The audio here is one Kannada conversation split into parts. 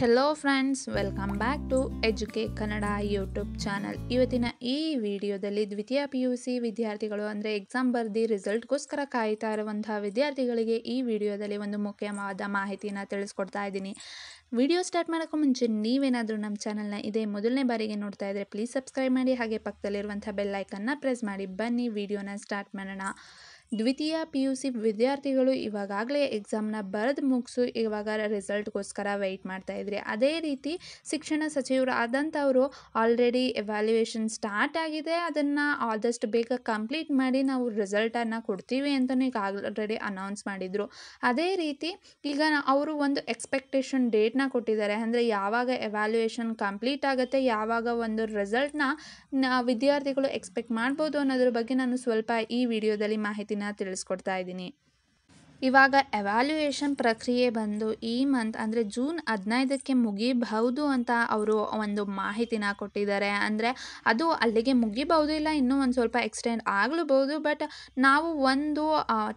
hello friends welcome back to ಎಜುಕೇ ಕನ್ನಡ ಯೂಟ್ಯೂಬ್ ಚಾನಲ್ ಇವತ್ತಿನ ಈ ವಿಡಿಯೋದಲ್ಲಿ ದ್ವಿತೀಯ ಪಿ ಯು ಸಿ ವಿದ್ಯಾರ್ಥಿಗಳು ಅಂದರೆ ಎಕ್ಸಾಮ್ ಬರೆದಿ ರಿಸಲ್ಟ್ಗೋಸ್ಕರ ಕಾಯ್ತಾ ಇರುವಂತಹ ವಿದ್ಯಾರ್ಥಿಗಳಿಗೆ ಈ ವಿಡಿಯೋದಲ್ಲಿ ಒಂದು ಮುಖ್ಯವಾದ ಮಾಹಿತಿಯನ್ನು ತಿಳಿಸ್ಕೊಡ್ತಾ ಇದ್ದೀನಿ ವಿಡಿಯೋ ಸ್ಟಾರ್ಟ್ ಮಾಡೋಕ್ಕೂ ಮುಂಚೆ ನೀವೇನಾದರೂ ನಮ್ಮ ಚಾನಲ್ನ ಇದೇ ಮೊದಲನೇ ಬಾರಿಗೆ ನೋಡ್ತಾ ಇದ್ದರೆ ಪ್ಲೀಸ್ ಸಬ್ಸ್ಕ್ರೈಬ್ ಮಾಡಿ ಹಾಗೆ ಪಕ್ಕದಲ್ಲಿರುವಂಥ ಬೆಲ್ಲೈಕನ್ನ ಪ್ರೆಸ್ ಮಾಡಿ ಬನ್ನಿ ವಿಡಿಯೋನ ಸ್ಟಾರ್ಟ್ ಮಾಡೋಣ ದ್ವಿತೀಯ ಪಿ ಯು ಸಿ ವಿದ್ಯಾರ್ಥಿಗಳು ಇವಾಗಲೇ ಎಕ್ಸಾಮ್ನ ಬರೆದು ಮುಗಿಸು ಇವಾಗ ರಿಸಲ್ಟ್ಗೋಸ್ಕರ ವೆಯ್ಟ್ ಮಾಡ್ತಾ ಇದ್ರಿ ಅದೇ ರೀತಿ ಶಿಕ್ಷಣ ಸಚಿವರು ಆದಂಥವರು ಆಲ್ರೆಡಿ ಎವ್ಯಾಲ್ಯೂಯೇಷನ್ ಸ್ಟಾರ್ಟ್ ಆಗಿದೆ ಅದನ್ನು ಆದಷ್ಟು ಬೇಗ ಕಂಪ್ಲೀಟ್ ಮಾಡಿ ನಾವು ರಿಸಲ್ಟನ್ನು ಕೊಡ್ತೀವಿ ಅಂತಲೂ ಈಗ ಆಲ್ರೆಡಿ ಅನೌನ್ಸ್ ಮಾಡಿದರು ಅದೇ ರೀತಿ ಈಗ ಅವರು ಒಂದು ಎಕ್ಸ್ಪೆಕ್ಟೇಷನ್ ಡೇಟ್ನ ಕೊಟ್ಟಿದ್ದಾರೆ ಅಂದರೆ ಯಾವಾಗ ಎವ್ಯಾಲ್ಯೂಯೇಷನ್ ಕಂಪ್ಲೀಟ್ ಆಗುತ್ತೆ ಯಾವಾಗ ಒಂದು ರಿಸಲ್ಟ್ನ ವಿದ್ಯಾರ್ಥಿಗಳು ಎಕ್ಸ್ಪೆಕ್ಟ್ ಮಾಡ್ಬೋದು ಅನ್ನೋದ್ರ ಬಗ್ಗೆ ನಾನು ಸ್ವಲ್ಪ ಈ ವಿಡಿಯೋದಲ್ಲಿ ಮಾಹಿತಿ ಮಾಹಿತಿನ ತಿಳಿಸ್ಕೊಡ್ತಾ ಇದ್ದೀನಿ ಇವಾಗ ಎವ್ಯಾಲ್ಯೂಯೇಷನ್ ಪ್ರಕ್ರಿಯೆ ಬಂದು ಈ ಮಂತ್ ಅಂದರೆ ಜೂನ್ ಹದಿನೈದಕ್ಕೆ ಮುಗಿಬಹುದು ಅಂತ ಅವರು ಒಂದು ಮಾಹಿತಿನ ಕೊಟ್ಟಿದ್ದಾರೆ ಅಂದರೆ ಅದು ಅಲ್ಲಿಗೆ ಮುಗಿಬಹುದು ಇಲ್ಲ ಇನ್ನೂ ಒಂದು ಸ್ವಲ್ಪ ಎಕ್ಸ್ಟೆಂಡ್ ಆಗಲೂಬಹುದು ಬಟ್ ನಾವು ಒಂದು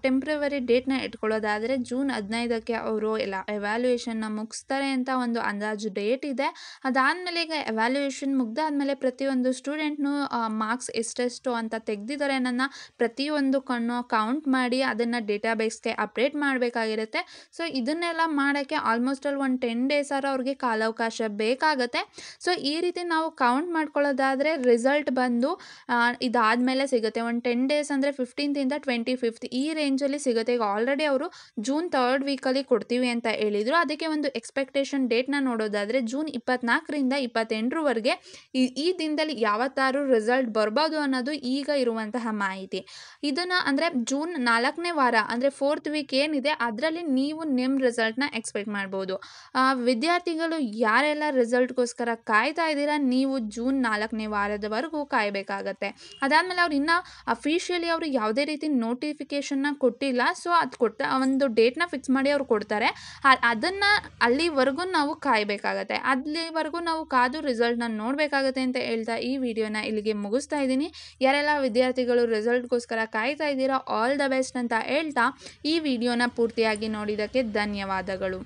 ಟೆಂಪ್ರವರಿ ಡೇಟ್ನ ಇಟ್ಕೊಳ್ಳೋದಾದರೆ ಜೂನ್ ಹದಿನೈದಕ್ಕೆ ಅವರು ಎಲ್ಲ ಎವ್ಯಾಲ್ಯೂಯೇಷನ್ನ ಮುಗಿಸ್ತಾರೆ ಅಂತ ಒಂದು ಅಂದಾಜು ಡೇಟ್ ಇದೆ ಅದಾದಮೇಲೆ ಈಗ ಎವ್ಯಾಲ್ಯೂಯೇಷನ್ ಮುಗ್ದಾದಮೇಲೆ ಪ್ರತಿಯೊಂದು ಸ್ಟೂಡೆಂಟ್ನು ಮಾರ್ಕ್ಸ್ ಎಷ್ಟೆಷ್ಟು ಅಂತ ತೆಗೆದಿದ್ದಾರೆ ನನ್ನ ಪ್ರತಿಯೊಂದು ಕಣ್ಣು ಕೌಂಟ್ ಮಾಡಿ ಅದನ್ನು ಡೇಟಾ ಬೇಸ್ಗೆ ಅಪ್ಡೇಟ್ ಮಾಡಬೇಕಾಗಿರುತ್ತೆ ಸೊ ಇದನ್ನೆಲ್ಲ ಮಾಡೋಕ್ಕೆ ಆಲ್ಮೋಸ್ಟ್ ಅಲ್ಲಿ ಒಂದು ಟೆನ್ ಡೇಸ್ ಆರು ಅವ್ರಿಗೆ ಕಾಲಾವಕಾಶ ಬೇಕಾಗುತ್ತೆ ಸೊ ಈ ರೀತಿ ನಾವು ಕೌಂಟ್ ಮಾಡ್ಕೊಳ್ಳೋದಾದರೆ ರಿಸಲ್ಟ್ ಬಂದು ಇದಾದ ಮೇಲೆ ಸಿಗುತ್ತೆ ಒಂದು ಟೆನ್ ಡೇಸ್ ಅಂದರೆ ಫಿಫ್ಟೀನ್ತಿಂದ ಟ್ವೆಂಟಿ ಫಿಫ್ತ್ ಈ ರೇಂಜಲ್ಲಿ ಸಿಗುತ್ತೆ ಈಗ ಆಲ್ರೆಡಿ ಅವರು ಜೂನ್ ತರ್ಡ್ ವೀಕಲ್ಲಿ ಕೊಡ್ತೀವಿ ಅಂತ ಹೇಳಿದರು ಅದಕ್ಕೆ ಒಂದು ಎಕ್ಸ್ಪೆಕ್ಟೇಷನ್ ಡೇಟ್ನ ನೋಡೋದಾದರೆ ಜೂನ್ ಇಪ್ಪತ್ತ್ನಾಲ್ಕರಿಂದ ಇಪ್ಪತ್ತೆಂಟರವರೆಗೆ ಈ ದಿನದಲ್ಲಿ ಯಾವತ್ತಾರು ರಿಸಲ್ಟ್ ಬರ್ಬೋದು ಅನ್ನೋದು ಈಗ ಇರುವಂತಹ ಮಾಹಿತಿ ಇದನ್ನು ಅಂದರೆ ಜೂನ್ ನಾಲ್ಕನೇ ವಾರ ಅಂದರೆ ಫೋರ್ತ್ ವೀಕ್ ವೀಕ್ ಏನಿದೆ ಅದರಲ್ಲಿ ನೀವು ನಿಮ್ಮ ರಿಸಲ್ಟ್ನ ಎಕ್ಸ್ಪೆಕ್ಟ್ ಮಾಡ್ಬೋದು ವಿದ್ಯಾರ್ಥಿಗಳು ಯಾರೆಲ್ಲ ರಿಸಲ್ಟ್ಗೋಸ್ಕರ ಕಾಯ್ತಾ ಇದ್ದೀರಾ ನೀವು ಜೂನ್ ನಾಲ್ಕನೇ ವಾರದವರೆಗೂ ಕಾಯಬೇಕಾಗತ್ತೆ ಅದಾದಮೇಲೆ ಅವ್ರು ಇನ್ನೂ ಅಫಿಷಿಯಲಿ ಅವರು ಯಾವುದೇ ರೀತಿ ನೋಟಿಫಿಕೇಶನ್ನ ಕೊಟ್ಟಿಲ್ಲ ಸೊ ಅದು ಕೊಟ್ಟ ಒಂದು ಡೇಟ್ನ ಫಿಕ್ಸ್ ಮಾಡಿ ಅವ್ರು ಕೊಡ್ತಾರೆ ಅದನ್ನು ಅಲ್ಲಿವರೆಗೂ ನಾವು ಕಾಯಬೇಕಾಗತ್ತೆ ಅಲ್ಲಿವರೆಗೂ ನಾವು ಕಾದು ರಿಸಲ್ಟ್ನ ನೋಡಬೇಕಾಗತ್ತೆ ಅಂತ ಹೇಳ್ತಾ ಈ ವಿಡಿಯೋನ ಇಲ್ಲಿಗೆ ಮುಗಿಸ್ತಾ ಇದ್ದೀನಿ ಯಾರೆಲ್ಲ ವಿದ್ಯಾರ್ಥಿಗಳು ರಿಸಲ್ಟ್ಗೋಸ್ಕರ ಕಾಯ್ತಾ ಇದ್ದೀರಾ ಆಲ್ ದ ಬೆಸ್ಟ್ ಅಂತ ಹೇಳ್ತಾ ಈ ವಿಡಿಯೋನ ಪೂರ್ತಿಯಾಗಿ ನೋಡಿದಕ್ಕೆ ಧನ್ಯವಾದಗಳು